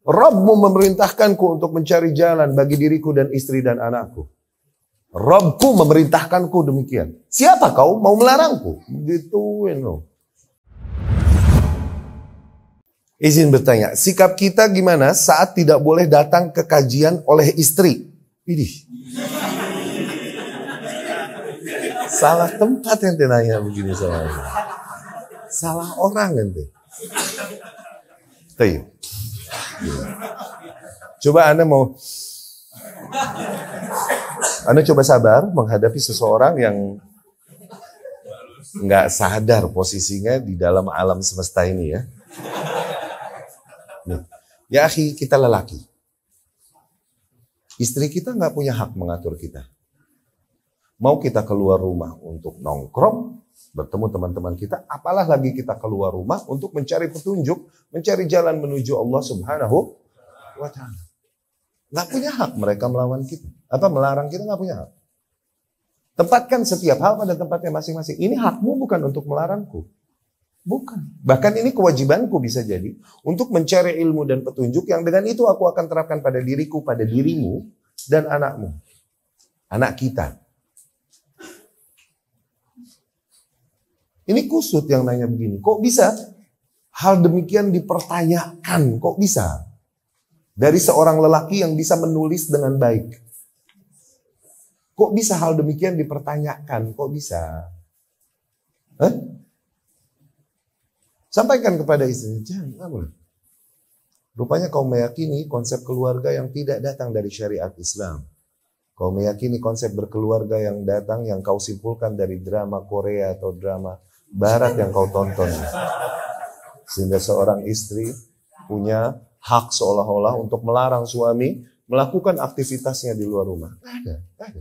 Rabbmu memerintahkanku untuk mencari jalan bagi diriku dan istri dan anakku. Robku memerintahkanku demikian. Siapa kau mau melarangku? Gituin loh. Izin bertanya, sikap kita gimana saat tidak boleh datang ke kajian oleh istri? Ini. Salah tempat yang nanya begini sama Salah orang ente. Tuh. Iya. Coba Anda mau Anda coba sabar menghadapi seseorang yang nggak sadar posisinya di dalam alam semesta ini ya. Nih. Ya akhi, kita lelaki. Istri kita nggak punya hak mengatur kita. Mau kita keluar rumah untuk nongkrong, bertemu teman-teman kita, apalah lagi kita keluar rumah untuk mencari petunjuk, mencari jalan menuju Allah Subhanahu wa taala. Gak punya hak mereka melawan kita. Apa melarang kita gak punya hak. Tempatkan setiap hal pada tempatnya masing-masing. Ini hakmu bukan untuk melarangku. Bukan. Bahkan ini kewajibanku bisa jadi untuk mencari ilmu dan petunjuk yang dengan itu aku akan terapkan pada diriku, pada dirimu, dan anakmu. Anak kita. Ini kusut yang nanya begini. Kok bisa hal demikian dipertanyakan? Kok bisa? Dari seorang lelaki yang bisa menulis dengan baik. Kok bisa hal demikian dipertanyakan? Kok bisa? Hah? Sampaikan kepada istrinya, jangan. Rupanya kau meyakini konsep keluarga yang tidak datang dari syariat Islam. Kau meyakini konsep berkeluarga yang datang yang kau simpulkan dari drama Korea atau drama barat yang kau tonton. Sehingga seorang istri punya hak seolah-olah untuk melarang suami melakukan aktivitasnya di luar rumah. Gak ada, gak ada.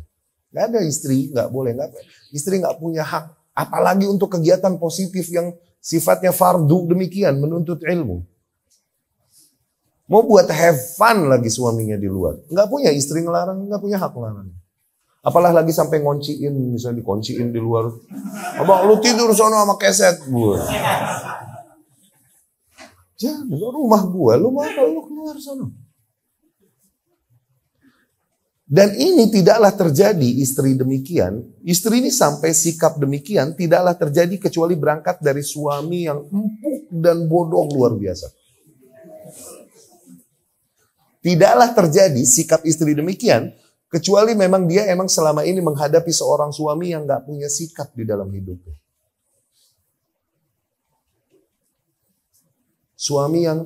Gak ada istri, nggak boleh. Gak, istri nggak punya hak. Apalagi untuk kegiatan positif yang sifatnya fardu demikian, menuntut ilmu. Mau buat have fun lagi suaminya di luar. Nggak punya istri ngelarang, nggak punya hak ngelarang. Apalah lagi sampai ngonciin, misalnya dikonciin di luar. Abang lu tidur sono sama keset gue. Jangan, ya, rumah gue, lu mau apa lu keluar sono. Dan ini tidaklah terjadi istri demikian, istri ini sampai sikap demikian tidaklah terjadi kecuali berangkat dari suami yang empuk dan bodoh luar biasa. Tidaklah terjadi sikap istri demikian Kecuali memang dia emang selama ini menghadapi seorang suami yang gak punya sikap di dalam hidupnya. Suami yang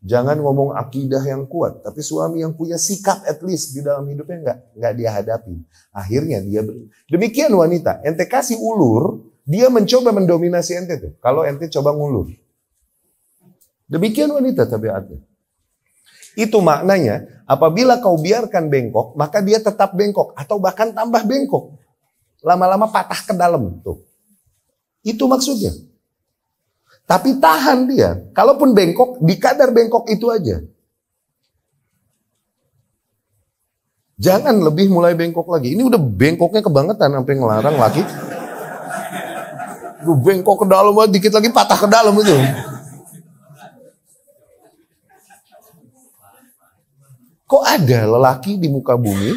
jangan ngomong akidah yang kuat, tapi suami yang punya sikap at least di dalam hidupnya nggak nggak dia hadapi. Akhirnya dia ber... demikian wanita. Ente kasih ulur, dia mencoba mendominasi ente tuh. Kalau ente coba ngulur, demikian wanita tapi ada. Itu maknanya, apabila kau biarkan bengkok, maka dia tetap bengkok atau bahkan tambah bengkok. Lama-lama patah ke dalam tuh. Itu maksudnya. Tapi tahan dia. Kalaupun bengkok, di kadar bengkok itu aja. Jangan lebih mulai bengkok lagi. Ini udah bengkoknya kebangetan sampai ngelarang laki. Bengkok ke dalam, dikit lagi patah ke dalam itu. Kok ada lelaki di muka bumi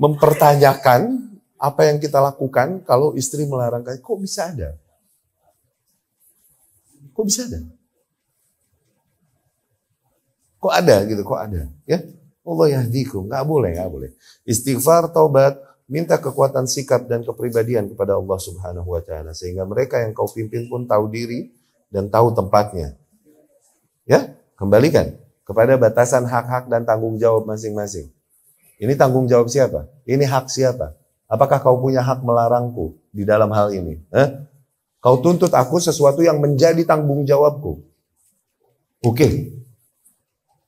mempertanyakan apa yang kita lakukan kalau istri melarang kayak Kok bisa ada? Kok bisa ada? Kok ada gitu? Kok ada? Ya, Allah ya yahdikum. Nggak boleh, nggak boleh. Istighfar, taubat, minta kekuatan sikap dan kepribadian kepada Allah Subhanahu wa taala sehingga mereka yang kau pimpin pun tahu diri dan tahu tempatnya. Ya, kembalikan kepada batasan hak-hak dan tanggung jawab masing-masing. Ini tanggung jawab siapa? Ini hak siapa? Apakah kau punya hak melarangku di dalam hal ini? Eh? Kau tuntut aku sesuatu yang menjadi tanggung jawabku. Oke. Okay.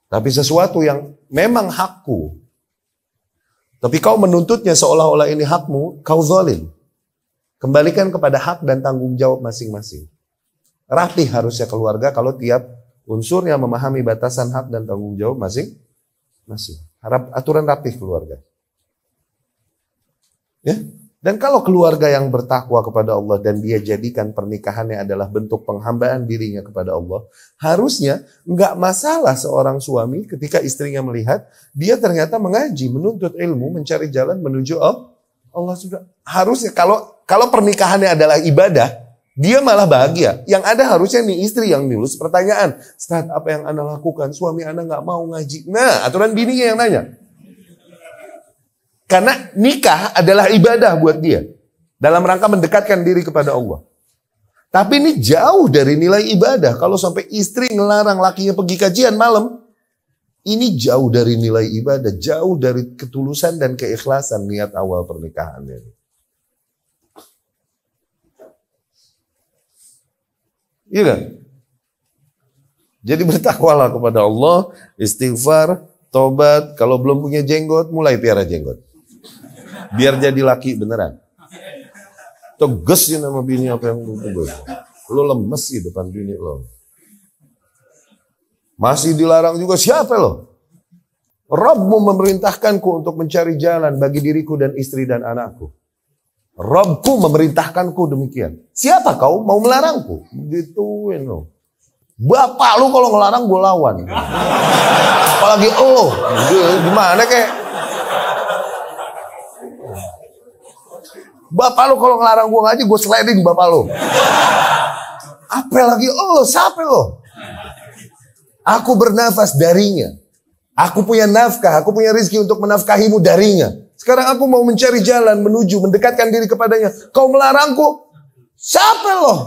Tapi sesuatu yang memang hakku. Tapi kau menuntutnya seolah-olah ini hakmu, kau zalim. Kembalikan kepada hak dan tanggung jawab masing-masing. Rapi harusnya keluarga kalau tiap unsur yang memahami batasan hak dan tanggung jawab masing masing. Harap aturan rapih keluarga. Ya. Dan kalau keluarga yang bertakwa kepada Allah dan dia jadikan pernikahannya adalah bentuk penghambaan dirinya kepada Allah, harusnya nggak masalah seorang suami ketika istrinya melihat dia ternyata mengaji, menuntut ilmu, mencari jalan menuju Allah. Allah sudah harusnya kalau kalau pernikahannya adalah ibadah, dia malah bahagia. Yang ada harusnya nih istri yang nulis pertanyaan. Start apa yang Anda lakukan? Suami Anda nggak mau ngaji. Nah, aturan bininya yang nanya. Karena nikah adalah ibadah buat dia. Dalam rangka mendekatkan diri kepada Allah. Tapi ini jauh dari nilai ibadah. Kalau sampai istri ngelarang lakinya pergi kajian malam, ini jauh dari nilai ibadah, jauh dari ketulusan dan keikhlasan niat awal pernikahannya. Iya. Kan? Jadi bertakwalah kepada Allah, istighfar, tobat. Kalau belum punya jenggot, mulai piara jenggot. Biar jadi laki beneran. Tegas sih ya nama bini apa yang lu tegas. Lu lemes sih depan bini lo. Masih dilarang juga siapa lo? Robmu memerintahkanku untuk mencari jalan bagi diriku dan istri dan anakku. Robku memerintahkanku demikian. Siapa kau mau melarangku? Gituin lo. Bapak lu kalau ngelarang gue lawan. Apalagi lo. Gimana kek? Bapak lu kalau ngelarang gue ngaji gue sliding bapak lu. Apa lagi lo? Siapa lo? Aku bernafas darinya. Aku punya nafkah, aku punya rizki untuk menafkahimu darinya. Sekarang aku mau mencari jalan menuju, mendekatkan diri kepadanya. Kau melarangku? Siapa loh?